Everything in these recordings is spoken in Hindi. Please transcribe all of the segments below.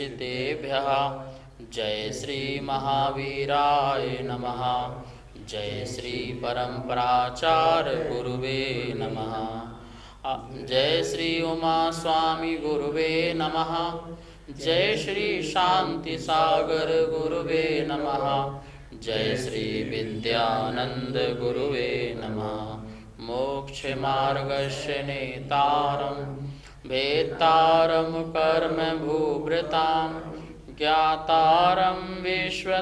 वंशिभ्य जय श्री महावीराय नमः जय श्री परंपराचार गुरुवे नमः जय श्री उमा स्वामी गुरुवे नमः जय श्री शांति सागर गुरुवे नमः जय श्री विद्यानंद गुरुवे नमः मोक्ष मार्गश नेतारम् भेत्तारं कर्म भूभृतां ज्ञातारं वंदे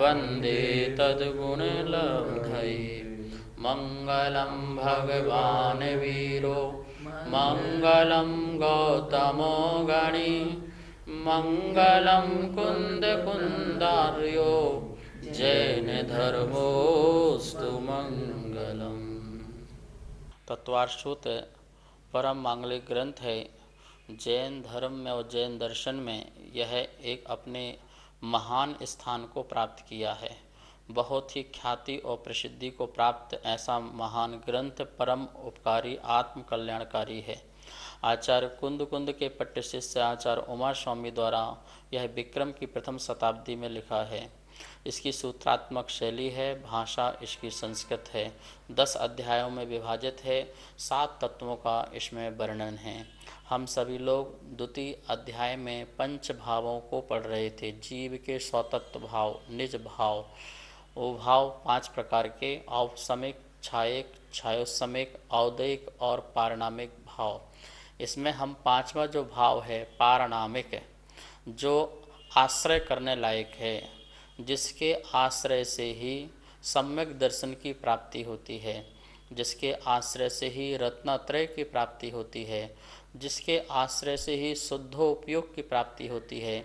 वन्दे तद्गुणलब्धये मङ्गलं भगवान् वीरो मङ्गलं गौतमो गणि मङ्गलं कुन्दकुन्दार्यो जैनधर्मोऽस्तु मङ्गलम् तत्वार्षुत परम मांगलिक ग्रंथ है जैन धर्म में और जैन दर्शन में यह एक अपने महान स्थान को प्राप्त किया है बहुत ही ख्याति और प्रसिद्धि को प्राप्त ऐसा महान ग्रंथ परम उपकारी आत्म कल्याणकारी है आचार्य कुंद कुंद के पट्ट शिष्य आचार्य उमा स्वामी द्वारा यह विक्रम की प्रथम शताब्दी में लिखा है इसकी सूत्रात्मक शैली है भाषा इसकी संस्कृत है दस अध्यायों में विभाजित है सात तत्वों का इसमें वर्णन है हम सभी लोग द्वितीय अध्याय में पंच भावों को पढ़ रहे थे जीव के स्वतत्व भाव निज भाव वो भाव पांच प्रकार के औपसमिक छायिक छायोसमिक औदयिक और पारणामिक भाव इसमें हम पांचवा जो भाव है पारणामिक जो आश्रय करने लायक है जिसके आश्रय से ही सम्यक दर्शन की प्राप्ति होती है जिसके आश्रय से ही रत्नात्रय की प्राप्ति होती है जिसके आश्रय से ही शुद्धोपयोग की प्राप्ति होती है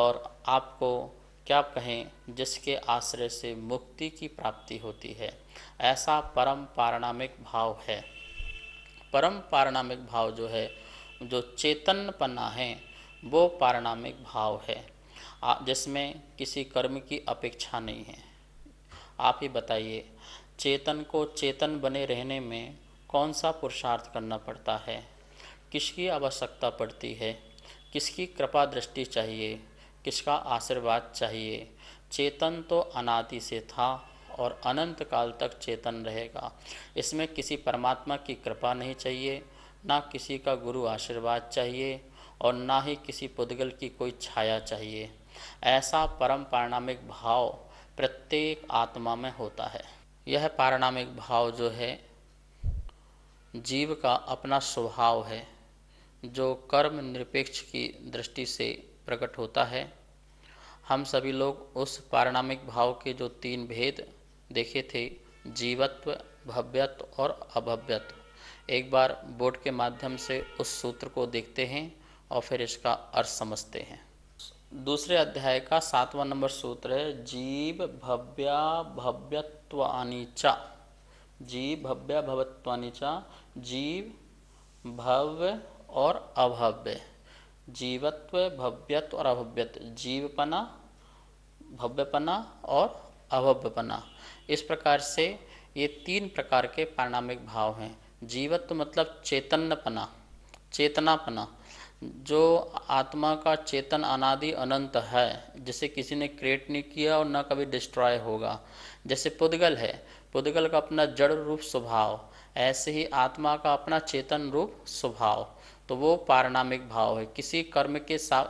और आपको क्या कहें जिसके आश्रय से मुक्ति की प्राप्ति होती है ऐसा परम पारणामिक भाव है परम पारणामिक भाव जो है जो चेतनपना है वो पारणामिक भाव है जिसमें किसी कर्म की अपेक्षा नहीं है आप ही बताइए चेतन को चेतन बने रहने में कौन सा पुरुषार्थ करना पड़ता है किसकी आवश्यकता पड़ती है किसकी कृपा दृष्टि चाहिए किसका आशीर्वाद चाहिए चेतन तो अनादि से था और अनंत काल तक चेतन रहेगा इसमें किसी परमात्मा की कृपा नहीं चाहिए ना किसी का गुरु आशीर्वाद चाहिए और ना ही किसी पुद्गल की कोई छाया चाहिए ऐसा परम पारणामिक भाव प्रत्येक आत्मा में होता है यह पारणामिक भाव जो है जीव का अपना स्वभाव है जो कर्म निरपेक्ष की दृष्टि से प्रकट होता है हम सभी लोग उस पारणामिक भाव के जो तीन भेद देखे थे जीवत्व भव्यत्व और अभव्यत्व एक बार बोर्ड के माध्यम से उस सूत्र को देखते हैं और फिर इसका अर्थ समझते हैं दूसरे अध्याय का सातवां नंबर सूत्र है जीव भव्या भव्यत्वानिचा जीव भव्य भवत्वानिचा जीव भव्य और अभव्य जीवत्व भव्यत्व और अभव्यत्व जीवपना भव्यपना और अभव्यपना इस प्रकार से ये तीन प्रकार के पारणामिक भाव हैं जीवत्व मतलब चेतनपना चेतनापना जो आत्मा का चेतन अनादि अनंत है जिसे किसी ने क्रिएट नहीं किया और ना कभी डिस्ट्रॉय होगा जैसे पुद्गल है पुद्गल का अपना जड़ रूप स्वभाव ऐसे ही आत्मा का अपना चेतन रूप स्वभाव तो वो पारणामिक भाव है किसी कर्म के सा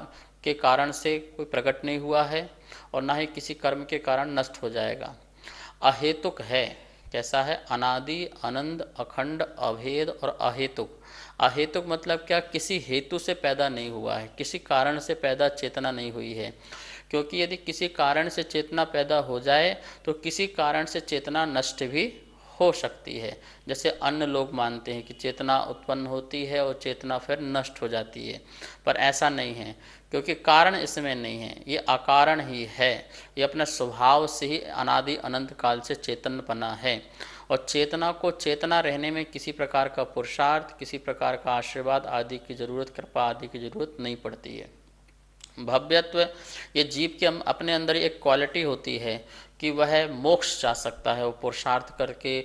के कारण से कोई प्रकट नहीं हुआ है और ना ही किसी कर्म के कारण नष्ट हो जाएगा अहेतुक है कैसा है अनादि अनंत अखंड अभेद और अहेतुक अहेतुक मतलब क्या किसी हेतु से पैदा नहीं हुआ है किसी कारण से पैदा चेतना नहीं हुई है क्योंकि यदि किसी कारण से चेतना पैदा हो जाए तो किसी कारण से चेतना नष्ट भी हो सकती है जैसे अन्य लोग मानते हैं कि चेतना उत्पन्न होती है और चेतना फिर नष्ट हो जाती है पर ऐसा नहीं है क्योंकि कारण इसमें नहीं है ये अकारण ही है ये अपने स्वभाव से ही अनादि अनंत काल से चेतन बना है और चेतना को चेतना रहने में किसी प्रकार का पुरुषार्थ किसी प्रकार का आशीर्वाद आदि की जरूरत कृपा आदि की जरूरत नहीं पड़ती है भव्यत्व ये जीव के अपने अंदर एक क्वालिटी होती है कि वह मोक्ष जा सकता है वो पुरुषार्थ करके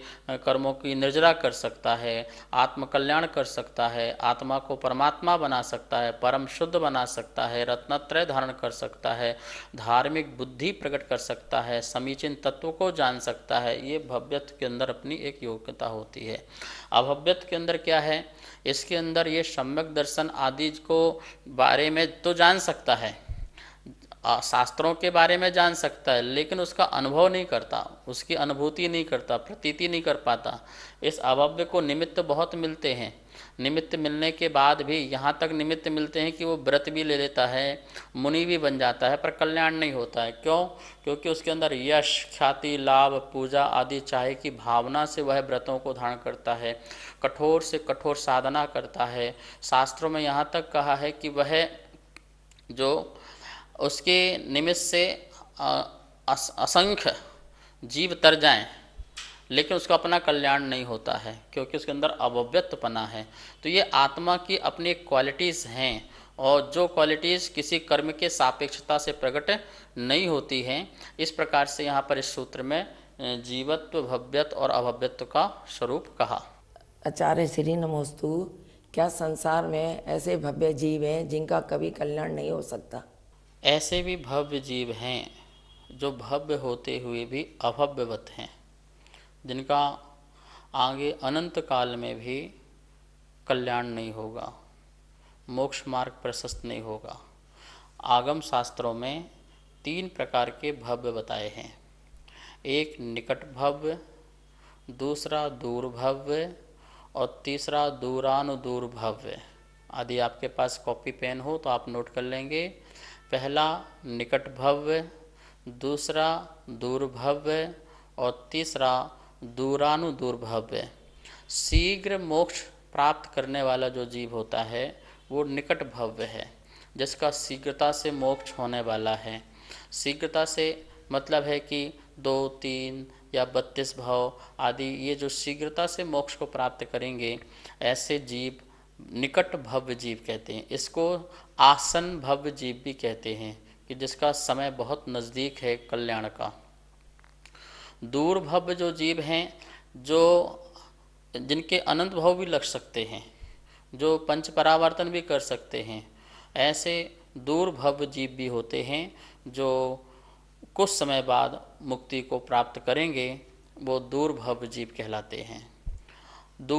कर्मों की निर्जरा कर सकता है आत्मकल्याण कर सकता है आत्मा को परमात्मा बना सकता है परम शुद्ध बना सकता है रत्नत्रय धारण कर सकता है धार्मिक बुद्धि प्रकट कर सकता है समीचीन तत्व को जान सकता है ये भव्यत्व के अंदर अपनी एक योग्यता होती है अभव्यत्व के अंदर क्या है इसके अंदर ये सम्यक दर्शन आदि को बारे में तो जान सकता है शास्त्रों के बारे में जान सकता है लेकिन उसका अनुभव नहीं करता उसकी अनुभूति नहीं करता प्रतीति नहीं कर पाता इस अभव्य को निमित्त बहुत मिलते हैं निमित्त मिलने के बाद भी यहाँ तक निमित्त मिलते हैं कि वो व्रत भी ले लेता है मुनि भी बन जाता है पर कल्याण नहीं होता है क्यों क्योंकि उसके अंदर यश ख्याति लाभ पूजा आदि चाहे की भावना से वह व्रतों को धारण करता है कठोर से कठोर साधना करता है शास्त्रों में यहाँ तक कहा है कि वह जो उसके निमित्त से असंख्य जीव तर जाएँ लेकिन उसका अपना कल्याण नहीं होता है क्योंकि उसके अंदर अव्यक्तपना है तो ये आत्मा की अपनी क्वालिटीज़ हैं और जो क्वालिटीज़ किसी कर्म के सापेक्षता से प्रकट नहीं होती हैं इस प्रकार से यहाँ पर इस सूत्र में जीवत्व भव्यत्व और अभव्यत्व का स्वरूप कहा आचार्य श्री नमोस्तु क्या संसार में ऐसे भव्य जीव हैं जिनका कभी कल्याण नहीं हो सकता ऐसे भी भव्य जीव हैं जो भव्य होते हुए भी अभव्यवत हैं जिनका आगे अनंत काल में भी कल्याण नहीं होगा मोक्ष मार्ग प्रशस्त नहीं होगा आगम शास्त्रों में तीन प्रकार के भव्य बताए हैं एक निकट भव्य दूसरा दूर भव्य और तीसरा दूरानुदूर भव्य आदि आपके पास कॉपी पेन हो तो आप नोट कर लेंगे पहला निकट भव्य दूसरा दूर भव्य और तीसरा दूरानुदूर्भव्य शीघ्र मोक्ष प्राप्त करने वाला जो जीव होता है वो निकट भव्य है जिसका शीघ्रता से मोक्ष होने वाला है शीघ्रता से मतलब है कि दो तीन या बत्तीस भाव आदि ये जो शीघ्रता से मोक्ष को प्राप्त करेंगे ऐसे जीव निकट भव्य जीव कहते हैं इसको आसन भव्य जीव भी कहते हैं कि जिसका समय बहुत नज़दीक है कल्याण का दूरभव्य जो जीव हैं जो जिनके अनंत भाव भी लग सकते हैं जो पंच परावर्तन भी कर सकते हैं ऐसे दूरभव्य जीव भी होते हैं जो कुछ समय बाद मुक्ति को प्राप्त करेंगे वो दूरभव्य जीव कहलाते हैं दूरानु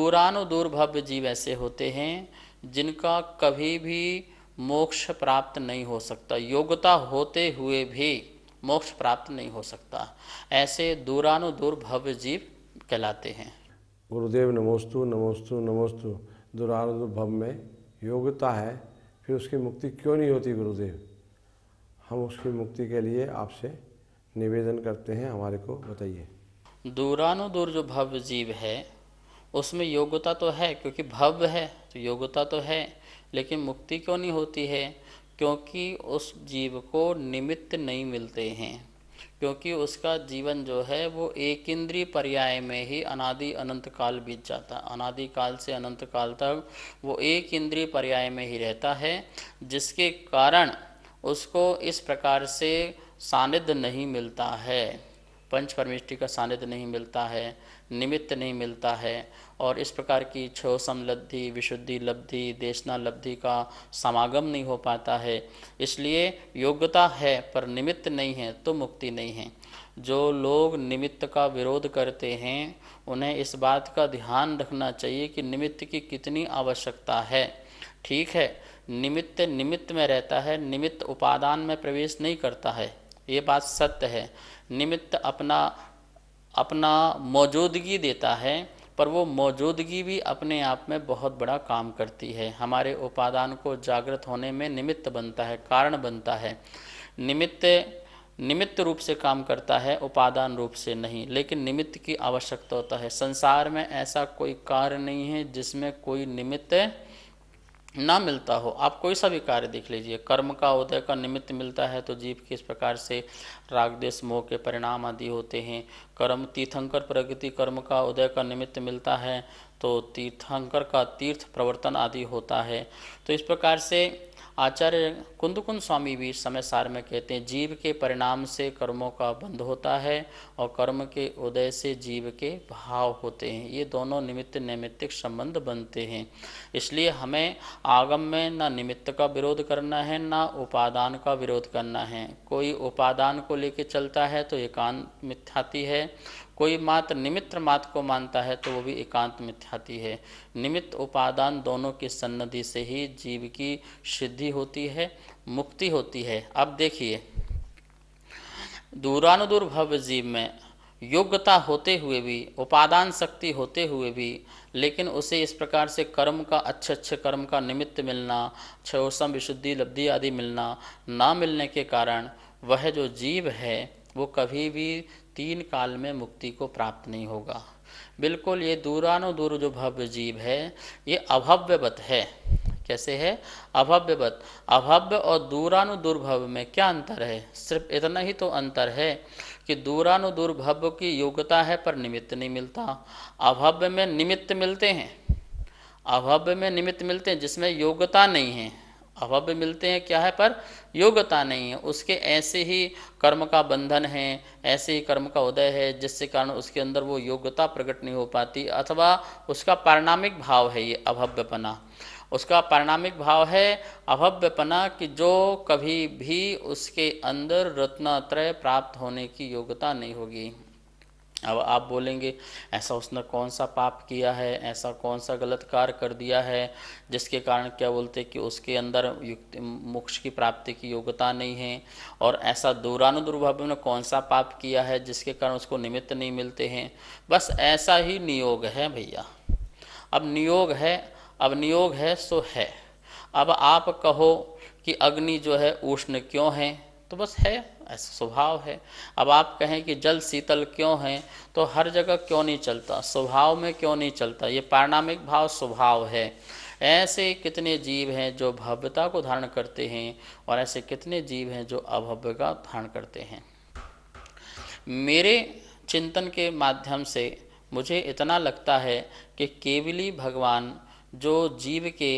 दूरानुदूरभव्य जीव ऐसे होते हैं जिनका कभी भी मोक्ष प्राप्त नहीं हो सकता योग्यता होते हुए भी मोक्ष प्राप्त नहीं हो सकता ऐसे दूरानुदूर भव्य जीव कहलाते हैं गुरुदेव नमोस्तु नमोस्तु नमोस्तु दुरानुदूर भव में योग्यता है फिर उसकी मुक्ति क्यों नहीं होती गुरुदेव हम उसकी मुक्ति के लिए आपसे निवेदन करते हैं हमारे को बताइए दूरानुदूर जो भव्य जीव है उसमें योग्यता तो है क्योंकि भव्य है तो योग्यता तो है लेकिन मुक्ति क्यों नहीं होती है क्योंकि उस जीव को निमित्त नहीं मिलते हैं क्योंकि उसका जीवन जो है वो एक इंद्रिय पर्याय में ही अनादि अनंत काल बीत जाता अनादि काल से अनंत काल तक वो एक इंद्रिय पर्याय में ही रहता है जिसके कारण उसको इस प्रकार से सानिध्य नहीं मिलता है पंच परमिष्टि का सानिध्य नहीं मिलता है निमित्त नहीं मिलता है और इस प्रकार की छो समलब्धि विशुद्धि लब्धि देशना लब्धि का समागम नहीं हो पाता है इसलिए योग्यता है पर निमित्त नहीं है तो मुक्ति नहीं है जो लोग निमित्त का विरोध करते हैं उन्हें इस बात का ध्यान रखना चाहिए कि निमित्त की कितनी आवश्यकता है ठीक है निमित्त निमित्त में रहता है निमित्त उपादान में प्रवेश नहीं करता है ये बात सत्य है निमित्त अपना अपना मौजूदगी देता है पर वो मौजूदगी भी अपने आप में बहुत बड़ा काम करती है हमारे उपादान को जागृत होने में निमित्त बनता है कारण बनता है निमित्त निमित्त रूप से काम करता है उपादान रूप से नहीं लेकिन निमित्त की आवश्यकता होता है संसार में ऐसा कोई कार्य नहीं है जिसमें कोई निमित्त ना मिलता हो आप कोई सा भी कार्य देख लीजिए कर्म का उदय का निमित्त मिलता है तो जीव किस प्रकार से राग देश मोह के परिणाम आदि होते हैं कर्म तीर्थंकर प्रगति कर्म का उदय का निमित्त मिलता है तो तीर्थंकर का तीर्थ प्रवर्तन आदि होता है तो इस प्रकार से आचार्य कुंदकुंद स्वामी भी समय सार में कहते हैं जीव के परिणाम से कर्मों का बंध होता है और कर्म के उदय से जीव के भाव होते हैं ये दोनों निमित्त नैमित्तिक संबंध बनते हैं इसलिए हमें आगम में ना निमित्त का विरोध करना है ना उपादान का विरोध करना है कोई उपादान को लेकर चलता है तो एकांत मिथ्याति है कोई मात्र निमित्त मात्र को मानता है तो वो भी एकांत मिथ्याती है निमित्त उपादान दोनों की सन्नति से ही जीव की सिद्धि होती है मुक्ति होती है अब देखिए दूरानुदूर भव्य जीव में योग्यता होते हुए भी उपादान शक्ति होते हुए भी लेकिन उसे इस प्रकार से कर्म का अच्छे अच्छे कर्म का निमित्त मिलना क्षोषम विशुद्धि लब्धि आदि मिलना ना मिलने के कारण वह जो जीव है वो कभी भी तीन काल में मुक्ति को प्राप्त नहीं होगा बिल्कुल ये दूरानुदूर जो भव्य जीव है ये अभव्यवत है कैसे है अभव्यवत अभव्य और दूरानुदुर्भव्य में क्या अंतर है सिर्फ इतना ही तो अंतर है कि दूरानुदुर्भव्य की योग्यता है पर निमित्त नहीं मिलता अभव्य में निमित्त मिलते हैं अभव्य में निमित्त मिलते हैं जिसमें योग्यता नहीं है अभव्य मिलते हैं क्या है पर योग्यता नहीं है उसके ऐसे ही कर्म का बंधन है ऐसे ही कर्म का उदय है जिससे कारण उसके अंदर वो योग्यता प्रकट नहीं हो पाती अथवा उसका पारिणामिक भाव है ये अभव्यपना उसका पारिणामिक भाव है अभव्यपना कि जो कभी भी उसके अंदर रत्नात्रय प्राप्त होने की योग्यता नहीं होगी अब आप बोलेंगे ऐसा उसने कौन सा पाप किया है ऐसा कौन सा गलत कार्य कर दिया है जिसके कारण क्या बोलते कि उसके अंदर युक्ति मोक्ष की प्राप्ति की योग्यता नहीं है और ऐसा दुर्भाव्य ने कौन सा पाप किया है जिसके कारण उसको निमित्त नहीं मिलते हैं बस ऐसा ही नियोग है भैया अब नियोग है अब नियोग है सो है अब आप कहो कि अग्नि जो है उष्ण क्यों है तो बस है ऐसा स्वभाव है अब आप कहें कि जल शीतल क्यों है तो हर जगह क्यों नहीं चलता स्वभाव में क्यों नहीं चलता ये पारणामिक भाव स्वभाव है ऐसे कितने जीव हैं जो भव्यता को धारण करते हैं और ऐसे कितने जीव हैं जो अभव्य का धारण करते हैं मेरे चिंतन के माध्यम से मुझे इतना लगता है कि केवली भगवान जो जीव के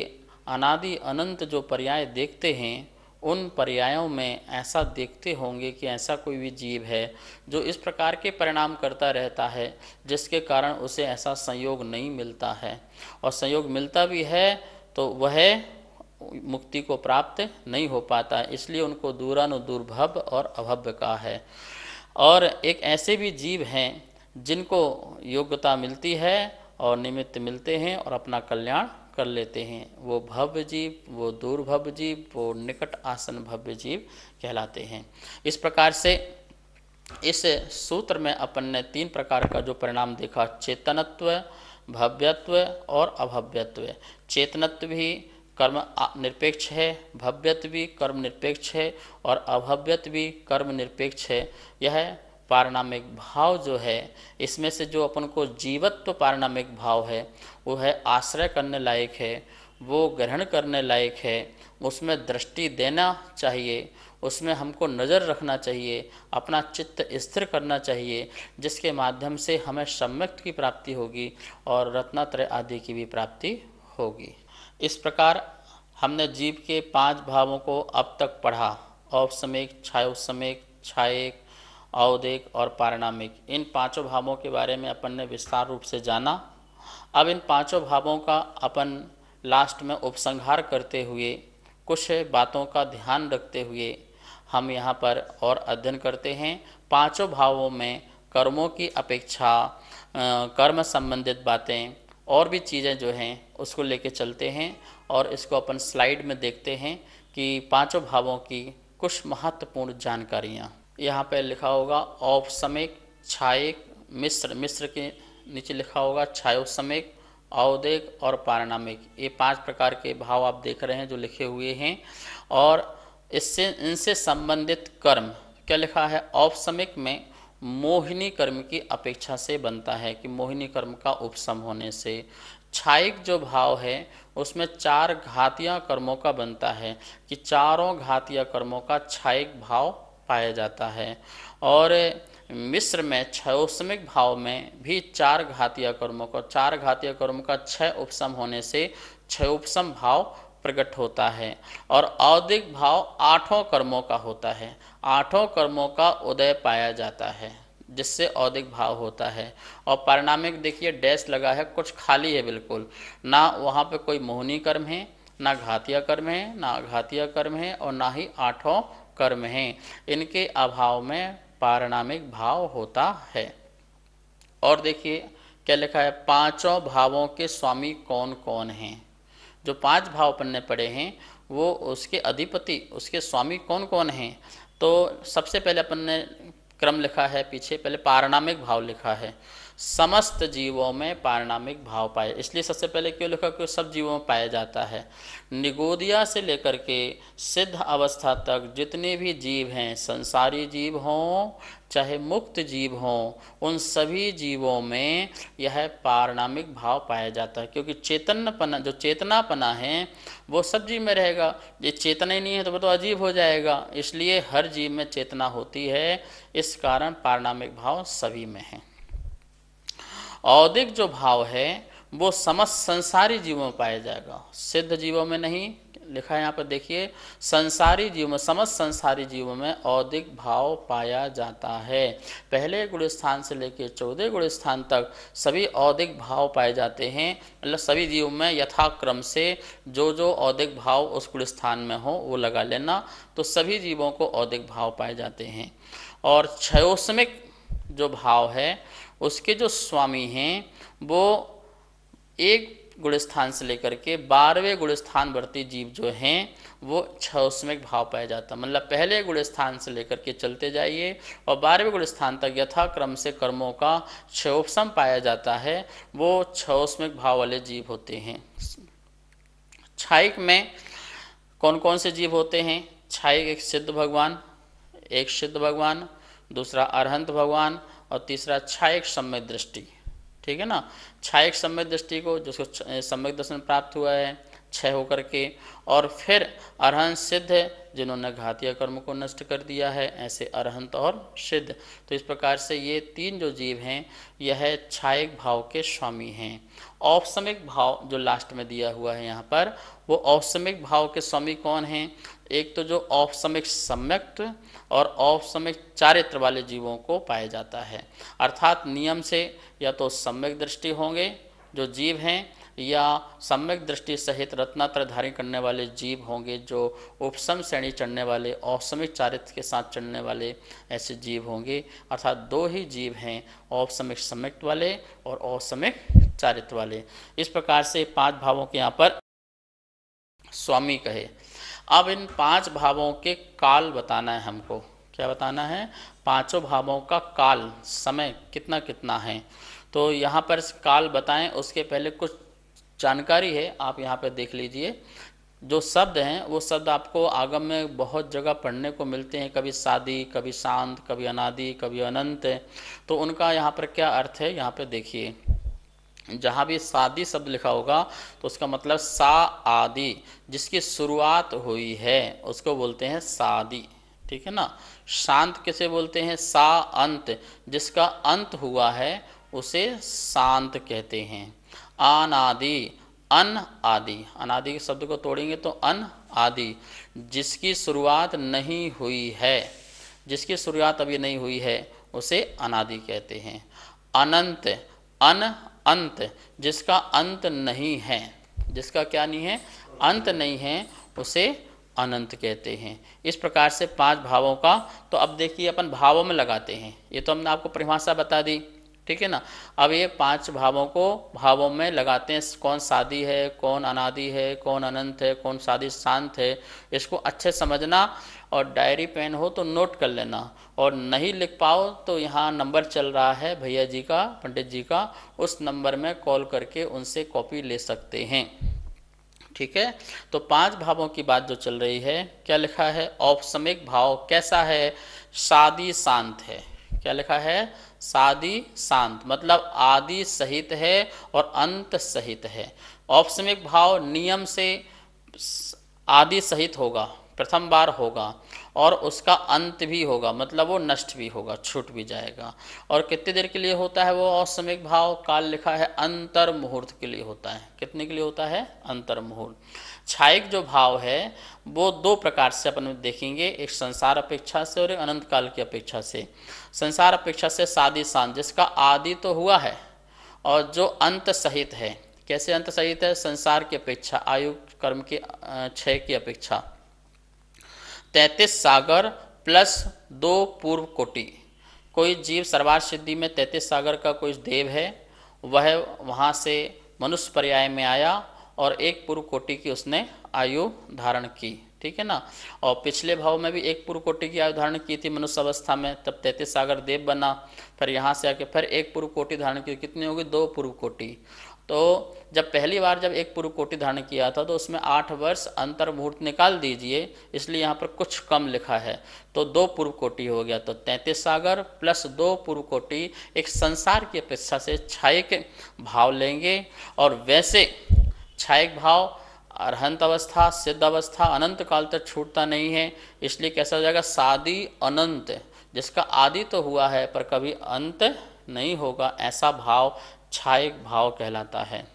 अनादि अनंत जो पर्याय देखते हैं उन पर्यायों में ऐसा देखते होंगे कि ऐसा कोई भी जीव है जो इस प्रकार के परिणाम करता रहता है जिसके कारण उसे ऐसा संयोग नहीं मिलता है और संयोग मिलता भी है तो वह मुक्ति को प्राप्त नहीं हो पाता इसलिए उनको दूरानुदूर्भव और अभव्य का है और एक ऐसे भी जीव हैं जिनको योग्यता मिलती है और निमित्त मिलते हैं और अपना कल्याण कर लेते हैं वो भव्य जीव वो दुर्भव्य जीव वो निकट आसन भव्य जीव कहलाते हैं इस प्रकार से इस सूत्र में अपन ने तीन प्रकार का जो परिणाम देखा चेतनत्व भव्यत्व और अभव्यत्व चेतनत्व भी कर्म निरपेक्ष है भव्यत्व भी कर्म निरपेक्ष है और अभव्यत्व भी कर्म निरपेक्ष है यह पारणामिक भाव जो है इसमें से जो अपन को जीवत्व तो पारणामिक भाव है वो है आश्रय करने लायक है वो ग्रहण करने लायक है उसमें दृष्टि देना चाहिए उसमें हमको नज़र रखना चाहिए अपना चित्त स्थिर करना चाहिए जिसके माध्यम से हमें सम्यक की प्राप्ति होगी और रत्नात्रय आदि की भी प्राप्ति होगी इस प्रकार हमने जीव के पांच भावों को अब तक पढ़ा औपसमेक छायोसमेक छायक औदेक और पारणामिक इन पांचों भावों के बारे में अपन ने विस्तार रूप से जाना अब इन पांचों भावों का अपन लास्ट में उपसंहार करते हुए कुछ बातों का ध्यान रखते हुए हम यहाँ पर और अध्ययन करते हैं पांचों भावों में कर्मों की अपेक्षा कर्म संबंधित बातें और भी चीज़ें जो हैं उसको लेके चलते हैं और इसको अपन स्लाइड में देखते हैं कि पांचों भावों की कुछ महत्वपूर्ण जानकारियाँ यहाँ पे लिखा होगा औप समेक छायिक मिश्र मिश्र के नीचे लिखा होगा छायो समेक औदेक और पारणामिक ये पांच प्रकार के भाव आप देख रहे हैं जो लिखे हुए हैं और इससे इनसे संबंधित कर्म क्या लिखा है औपसमिक में मोहिनी कर्म की अपेक्षा से बनता है कि मोहिनी कर्म का उपसम होने से छायिक जो भाव है उसमें चार घातिया कर्मों का बनता है कि चारों घातिया कर्मों का छायिक भाव पाया जाता है और मिस्र में क्षयोस्मिक भाव में भी चार घातीय कर्मों का चार घातीय कर्मों का छह उपसम होने से उपसम भाव प्रकट होता है और औदिक भाव आठों कर्मों का होता है आठों कर्मों का उदय पाया जाता है जिससे औदिक भाव होता है और पारिणामिक देखिए डैश लगा है कुछ खाली है बिल्कुल ना वहाँ पे कोई मोहनी कर्म है ना घातिया कर्म है ना घातिया कर्म है और ना ही आठों कर्म हैं इनके अभाव में पारणामिक भाव होता है और देखिए क्या लिखा है पांचों भावों के स्वामी कौन कौन हैं जो पांच भाव पन्ने पड़े हैं वो उसके अधिपति उसके स्वामी कौन कौन हैं तो सबसे पहले अपन ने क्रम लिखा है पीछे पहले पारणामिक भाव लिखा है समस्त जीवों में पारणामिक भाव पाए इसलिए सबसे पहले क्यों लिखा क्यों सब जीवों में पाया जाता है निगोदिया से लेकर के सिद्ध अवस्था तक जितने भी जीव हैं संसारी जीव हों चाहे मुक्त जीव हों उन सभी जीवों में यह पारणामिक भाव पाया जाता है क्योंकि चेतनपना जो चेतनापना है वो सब जीव में रहेगा ये चेतना ही नहीं है तो वो तो अजीब हो जाएगा इसलिए हर जीव में चेतना होती है इस कारण पारणामिक भाव सभी में है औदिक जो भाव है वो समस्त संसारी जीवों में पाया जाएगा सिद्ध जीवों में नहीं लिखा है यहाँ पर देखिए संसारी जीव में समस्त संसारी जीवों में औदिक भाव पाया जाता है पहले गुण स्थान से लेकर चौदह गुण स्थान तक सभी औदिक भाव पाए जाते हैं मतलब सभी जीव में यथाक्रम से जो जो औदिक भाव उस गुण स्थान में हो वो लगा लेना तो सभी जीवों को औदिक भाव पाए जाते हैं और क्षयोस्मिक जो भाव है उसके जो स्वामी हैं वो एक गुणस्थान से लेकर के बारहवें गुण स्थान जीव जो हैं वो छस्मिक भाव पाया जाता है मतलब पहले गुणस्थान से लेकर के चलते जाइए और बारहवें गुणस्थान तक यथाक्रम से कर्मों का क्षोपसम पाया जाता है वो छस्मिक भाव वाले जीव होते हैं छाइक में कौन कौन से जीव होते हैं छाइक एक सिद्ध भगवान एक सिद्ध भगवान दूसरा अरहंत भगवान और तीसरा छायक सम्यक दृष्टि ठीक है ना छायक सम्यक दृष्टि को जिसको सम्यक दर्शन प्राप्त हुआ है छय होकर के और फिर अरहन सिद्ध जिन्होंने घातिया कर्म को नष्ट कर दिया है ऐसे अरहंत और सिद्ध तो इस प्रकार से ये तीन जो जीव हैं यह है छायक भाव के स्वामी हैं औसमिक भाव जो लास्ट में दिया हुआ है यहाँ पर वो औसमिक भाव के स्वामी कौन हैं एक तो जो ऑफ सम्यक सम्यक्त और ऑफ चारित्र वाले जीवों को पाया जाता है अर्थात नियम से या तो सम्यक दृष्टि होंगे जो जीव हैं या सम्यक दृष्टि सहित रत्नात्र धारण करने वाले जीव होंगे जो उपसम श्रेणी चढ़ने वाले औपसमिक चारित्र के साथ चढ़ने वाले ऐसे जीव होंगे अर्थात दो ही जीव हैं औपसमिक सम्यक वाले और औसमिक चारित्र वाले इस प्रकार से पांच भावों के यहाँ पर स्वामी कहे अब इन पांच भावों के काल बताना है हमको क्या बताना है पांचों भावों का काल समय कितना कितना है तो यहाँ पर काल बताएं उसके पहले कुछ जानकारी है आप यहाँ पर देख लीजिए जो शब्द हैं वो शब्द आपको आगम में बहुत जगह पढ़ने को मिलते हैं कभी शादी कभी शांत कभी अनादि कभी अनंत तो उनका यहाँ पर क्या अर्थ है यहाँ पर देखिए जहाँ भी शादी शब्द लिखा होगा तो उसका मतलब सा आदि जिसकी शुरुआत हुई है उसको बोलते हैं सादी ठीक है ना शांत किसे बोलते हैं सा अंत जिसका अंत हुआ है उसे शांत कहते हैं अनादि अन आदि अनादि के शब्द को तोड़ेंगे तो अन आदि जिसकी शुरुआत नहीं हुई है जिसकी शुरुआत अभी नहीं हुई है उसे अनादि कहते हैं अनंत अन अंत जिसका अंत नहीं है जिसका क्या नहीं है अंत नहीं है उसे अनंत कहते हैं इस प्रकार से पांच भावों का तो अब देखिए अपन भावों में लगाते हैं ये तो हमने आपको परिभाषा बता दी ठीक है ना अब ये पांच भावों को भावों में लगाते हैं कौन शादी है कौन अनादि है कौन अनंत है कौन शादी शांत है इसको अच्छे समझना और डायरी पेन हो तो नोट कर लेना और नहीं लिख पाओ तो यहाँ नंबर चल रहा है भैया जी का पंडित जी का उस नंबर में कॉल करके उनसे कॉपी ले सकते हैं ठीक है तो पांच भावों की बात जो चल रही है क्या लिखा है औपसमिक भाव कैसा है शादी शांत है क्या लिखा है शादी शांत मतलब आदि सहित है और अंत सहित है औपसमिक भाव नियम से आदि सहित होगा प्रथम बार होगा और उसका अंत भी होगा मतलब वो नष्ट भी होगा छूट भी जाएगा और कितनी देर के लिए होता है वो असमिक भाव काल लिखा है अंतर मुहूर्त के लिए होता है कितने के लिए होता है अंतर मुहूर्त छाइक जो भाव है वो दो प्रकार से अपन देखेंगे एक संसार अपेक्षा से और एक अनंत काल की अपेक्षा से संसार अपेक्षा से शादी शांत जिसका आदि तो हुआ है और जो अंत सहित है कैसे अंत सहित है संसार की अपेक्षा आयु कर्म के क्षय की अपेक्षा तैतीस सागर प्लस दो पूर्व कोटि कोई जीव सर्वार सिद्धि में तैतीस सागर का कोई देव है वह वहाँ से मनुष्य पर्याय में आया और एक पूर्व कोटि की उसने आयु धारण की ठीक है ना और पिछले भाव में भी एक पूर्व कोटि की आयु धारण की थी मनुष्य अवस्था में तब तैतीस सागर देव बना फिर यहाँ से आके फिर एक पूर्व कोटि धारण की कितनी होगी दो पूर्व कोटि तो जब पहली बार जब एक पूर्व कोटि धारण किया था तो उसमें आठ वर्ष अंतर्मुहूर्त निकाल दीजिए इसलिए यहाँ पर कुछ कम लिखा है तो दो पूर्व कोटि हो गया तो तैतीस सागर प्लस दो पूर्व कोटि एक संसार की अपेक्षा से छायक भाव लेंगे और वैसे छायक भाव अरहंत अवस्था सिद्ध अवस्था अनंत काल तक छूटता नहीं है इसलिए कैसा हो जाएगा शादी अनंत जिसका आदि तो हुआ है पर कभी अंत नहीं होगा ऐसा भाव छायक भाव कहलाता है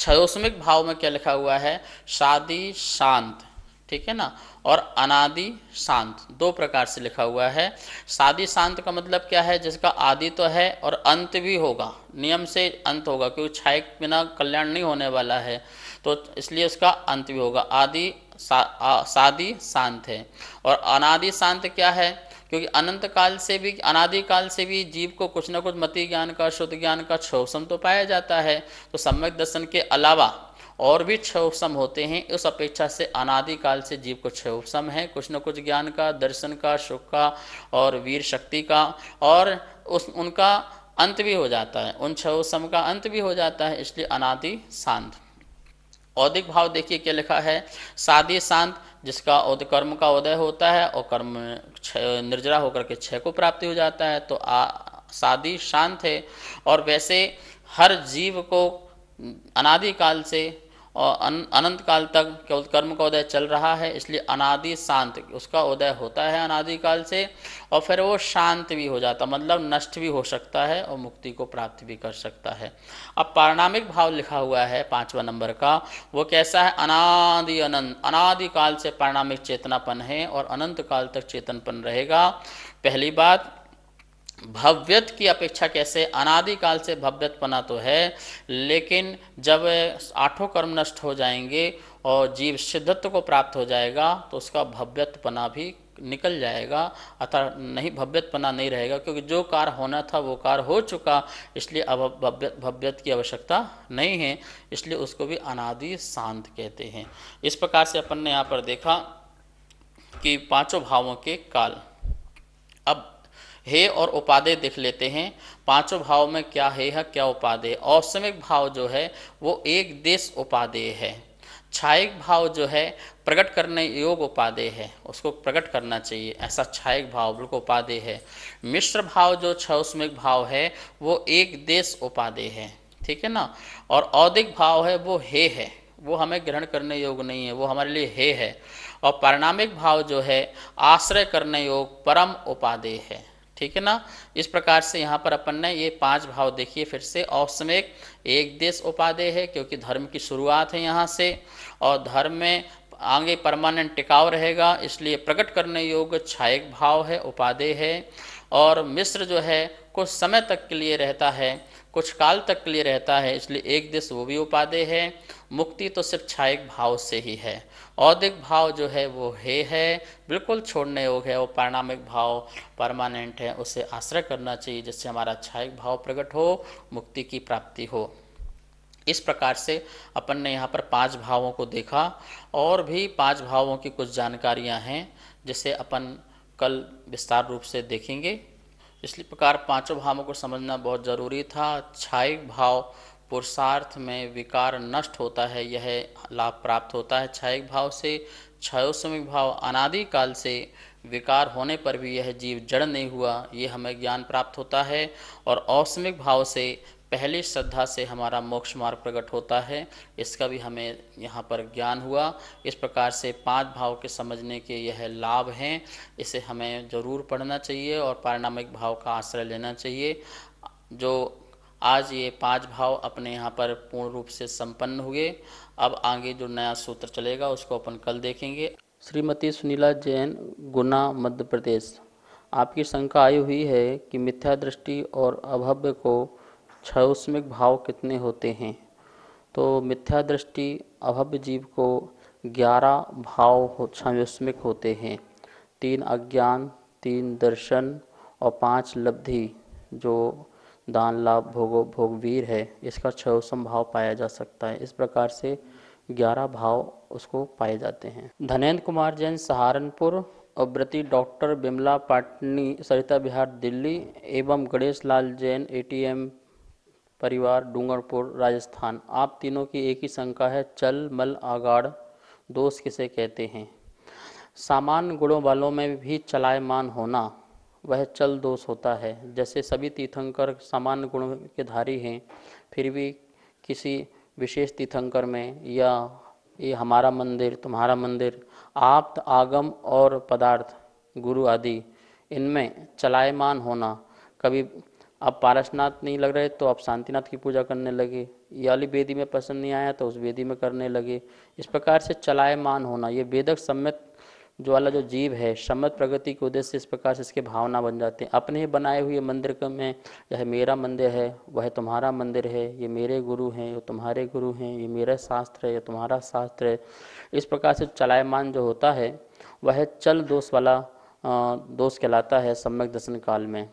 छयोस्मिक भाव में क्या लिखा हुआ है शादी शांत ठीक है ना और अनादि शांत दो प्रकार से लिखा हुआ है शादी शांत का मतलब क्या है जिसका आदि तो है और अंत भी होगा नियम से अंत होगा क्योंकि छाय बिना कल्याण नहीं होने वाला है तो इसलिए उसका अंत भी होगा आदि शादी शांत है और अनादि शांत क्या है क्योंकि अनंत काल से भी अनादिकाल से भी जीव को कुछ ना कुछ मति ज्ञान का शुद्ध ज्ञान का शोषण तो पाया जाता है तो सम्यक दर्शन के अलावा और भी क्षोभसम होते हैं उस अपेक्षा से अनादिकाल से जीव को क्षोभसम है कुछ न कुछ ज्ञान का दर्शन का सुख का और वीर शक्ति का और उस उनका अंत भी हो जाता है उन क्षोभसम का अंत भी हो जाता है इसलिए अनादि शांत औदिक भाव देखिए क्या लिखा है सादी शांत जिसका कर्म का उदय होता है और कर्म निर्जरा होकर के क्षय को प्राप्ति हो जाता है तो आ, शादी शांत है और वैसे हर जीव को अनादिकाल से और अनंत काल तक केवल कर्म का उदय चल रहा है इसलिए अनादि शांत उसका उदय होता है अनादि काल से और फिर वो शांत भी हो जाता मतलब नष्ट भी हो सकता है और मुक्ति को प्राप्त भी कर सकता है अब पारणामिक भाव लिखा हुआ है पांचवा नंबर का वो कैसा है अनादि अनंत अनादि काल से पारणामिक चेतनापन है और अनंत काल तक चेतनपन रहेगा पहली बात भव्यत की अपेक्षा कैसे अनादि काल से भव्यतपना तो है लेकिन जब आठों कर्म नष्ट हो जाएंगे और जीव सिद्धत्व को प्राप्त हो जाएगा तो उसका भव्यतपना भी निकल जाएगा अतः नहीं भव्यतपना नहीं रहेगा क्योंकि जो कार होना था वो कार हो चुका इसलिए अब भव्यत भव्यत की आवश्यकता नहीं है इसलिए उसको भी अनादि शांत कहते हैं इस प्रकार से अपन ने यहाँ पर देखा कि पाँचों भावों के काल अब हे और उपादेय देख लेते हैं पांचों भाव में क्या हे है क्या उपादेय औसमिक भाव जो है वो एक देश उपादेय है छायिक भाव जो है प्रकट करने योग उपादेय है उसको प्रकट करना चाहिए ऐसा छायिक भाव बिल्कुल उपादेय है मिश्र भाव जो छौस्मिक भाव है वो एक देश उपादेय है ठीक है ना और औदिक भाव है वो हे है वो हमें ग्रहण करने योग नहीं है वो हमारे लिए हे है और परिणामिक भाव जो है आश्रय करने योग परम उपादेय है ठीक है ना इस प्रकार से यहाँ पर अपन ने ये पांच भाव देखिए फिर से औसमेक एक देश उपादेय है क्योंकि धर्म की शुरुआत है यहाँ से और धर्म में आगे परमानेंट टिकाव रहेगा इसलिए प्रकट करने योग्य छायक भाव है उपादेय है और मिश्र जो है कुछ समय तक के लिए रहता है कुछ काल तक के लिए रहता है इसलिए एक देश वो भी उपादेय है मुक्ति तो सिर्फ छायक भाव से ही है औदिक भाव जो है वो हे है बिल्कुल छोड़ने योग है वो परिणामिक भाव परमानेंट है उसे आश्रय करना चाहिए जिससे हमारा अच्छायिक भाव प्रकट हो मुक्ति की प्राप्ति हो इस प्रकार से अपन ने यहाँ पर पांच भावों को देखा और भी पांच भावों की कुछ जानकारियाँ हैं जिसे अपन कल विस्तार रूप से देखेंगे इसलिए प्रकार पांचों भावों को समझना बहुत ज़रूरी था छायिक भाव पुरुषार्थ में विकार नष्ट होता है यह लाभ प्राप्त होता है क्षयिक भाव से क्षयोसमिक भाव अनादि काल से विकार होने पर भी यह जीव जड़ नहीं हुआ ये हमें ज्ञान प्राप्त होता है और औसमिक भाव से पहली श्रद्धा से हमारा मोक्ष मार्ग प्रकट होता है इसका भी हमें यहाँ पर ज्ञान हुआ इस प्रकार से पांच भाव के समझने के यह लाभ हैं इसे हमें जरूर पढ़ना चाहिए और पारिणामिक भाव का आश्रय लेना चाहिए जो आज ये पांच भाव अपने यहाँ पर पूर्ण रूप से संपन्न हुए अब आगे जो नया सूत्र चलेगा उसको अपन कल देखेंगे श्रीमती सुनीला जैन गुना मध्य प्रदेश आपकी शंका आई हुई है कि मिथ्या दृष्टि और अभव्य को छयोस्मिक भाव कितने होते हैं तो मिथ्या दृष्टि अभव्य जीव को ग्यारह भाव हो, होते हैं तीन अज्ञान तीन दर्शन और पांच लब्धि जो दान लाभ भोगो भोगवीर है इसका छवसम भाव पाया जा सकता है इस प्रकार से ग्यारह भाव उसको पाए जाते हैं धनेन्द्र कुमार जैन सहारनपुर अव्रति डॉक्टर बिमला पाटनी सरिता बिहार दिल्ली एवं गणेश लाल जैन ए परिवार डूंगरपुर राजस्थान आप तीनों की एक ही शंका है चल मल आगाड़ दोष किसे कहते हैं सामान्य गुणों वालों में भी चलायमान होना वह चल दोष होता है जैसे सभी तीर्थंकर समान गुण के धारी हैं फिर भी किसी विशेष तीर्थंकर में या ये हमारा मंदिर तुम्हारा मंदिर आप्त आगम और पदार्थ गुरु आदि इनमें चलायमान होना कभी अब पारसनाथ नहीं लग रहे तो आप शांतिनाथ की पूजा करने लगे ये वेदी में पसंद नहीं आया तो उस वेदी में करने लगे इस प्रकार से चलायमान होना ये वेदक सम्यक जो वाला जो जीव है समत प्रगति के उद्देश्य इस प्रकार से इसके भावना बन जाते हैं अपने ही बनाए हुए मंदिर में यह मेरा मंदिर है वह तुम्हारा मंदिर है ये मेरे गुरु हैं ये तुम्हारे गुरु हैं ये मेरा शास्त्र है ये तुम्हारा शास्त्र है इस प्रकार से चलायमान जो होता है वह चल दोष वाला दोष कहलाता है सम्यक दर्शन काल में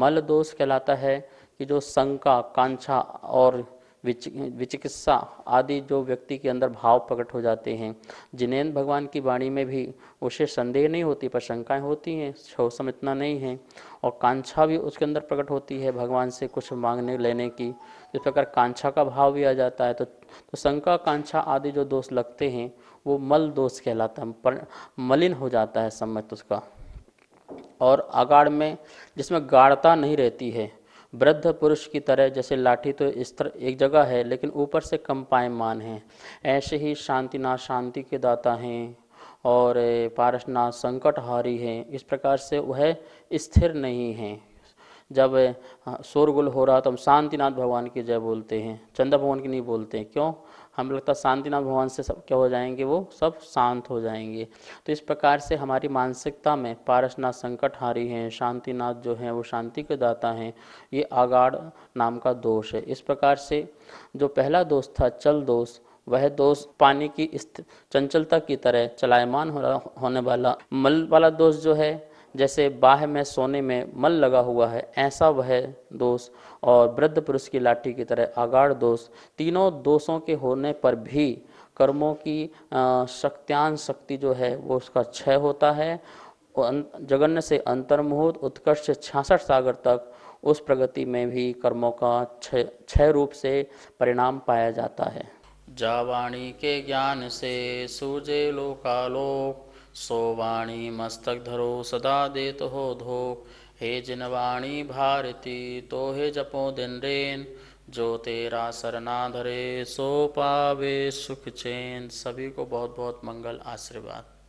मल दोष कहलाता है कि जो शंका कांक्षा और विचिकित्सा आदि जो व्यक्ति के अंदर भाव प्रकट हो जाते हैं जिनेन्द्र भगवान की वाणी में भी उसे संदेह नहीं होती पर शंकाएँ होती हैं शोषम इतना नहीं है और कांक्षा भी उसके अंदर प्रकट होती है भगवान से कुछ मांगने लेने की इस प्रकार कांक्षा का भाव भी आ जाता है तो, तो शंका कांक्षा आदि जो दोष लगते हैं वो मल दोष कहलाता है पर मलिन हो जाता है सम्मत उसका और अगाड़ में जिसमें गाढ़ता नहीं रहती है वृद्ध पुरुष की तरह जैसे लाठी तो इस तरह एक जगह है लेकिन ऊपर से कंपायमान है ऐसे ही शांति ना शांति के दाता हैं और पारसनाथ संकटहारी हैं इस प्रकार से वह स्थिर नहीं हैं जब शोरगुल हो रहा तो हम शांतिनाथ भगवान की जय बोलते हैं चंदा भगवान की नहीं बोलते हैं क्यों हमें लगता तो है शांति भगवान से सब क्या हो जाएंगे वो सब शांत हो जाएंगे तो इस प्रकार से हमारी मानसिकता में पारसनाथ संकट हारी हैं शांतिनाथ जो हैं वो शांति के दाता हैं ये आगाड़ नाम का दोष है इस प्रकार से जो पहला दोष था चल दोष वह दोष पानी की चंचलता की तरह चलायमान हो, होने वाला मल वाला दोष जो है जैसे बाह में सोने में मल लगा हुआ है ऐसा वह दोष और वृद्ध पुरुष की लाठी की तरह आगाड़ दोष तीनों दोषों के होने पर भी कर्मों की शक्त्यान शक्ति जो है वो उसका क्षय होता है अं, जगन्य से अंतर्मुहूर्त उत्कर्ष से छियासठ सागर तक उस प्रगति में भी कर्मों का क्षय रूप से परिणाम पाया जाता है जावाणी के ज्ञान से सूर्य लोकालोक सोवाणी मस्तक धरो सदा दे तो हो धोक हे जिनवाणी भारती तो हे जपो दिन रेन जो तेरा सरना धरे सो पावे सुख चैन सभी को बहुत बहुत मंगल आशीर्वाद